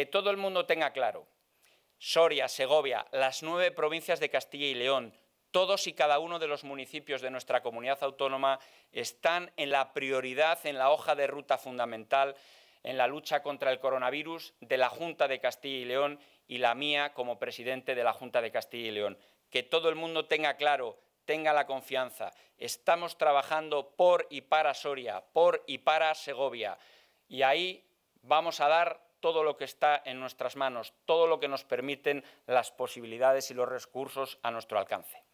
que todo el mundo tenga claro, Soria, Segovia, las nueve provincias de Castilla y León, todos y cada uno de los municipios de nuestra comunidad autónoma están en la prioridad, en la hoja de ruta fundamental en la lucha contra el coronavirus de la Junta de Castilla y León y la mía como presidente de la Junta de Castilla y León. Que todo el mundo tenga claro, tenga la confianza. Estamos trabajando por y para Soria, por y para Segovia. Y ahí vamos a dar todo lo que está en nuestras manos, todo lo que nos permiten las posibilidades y los recursos a nuestro alcance.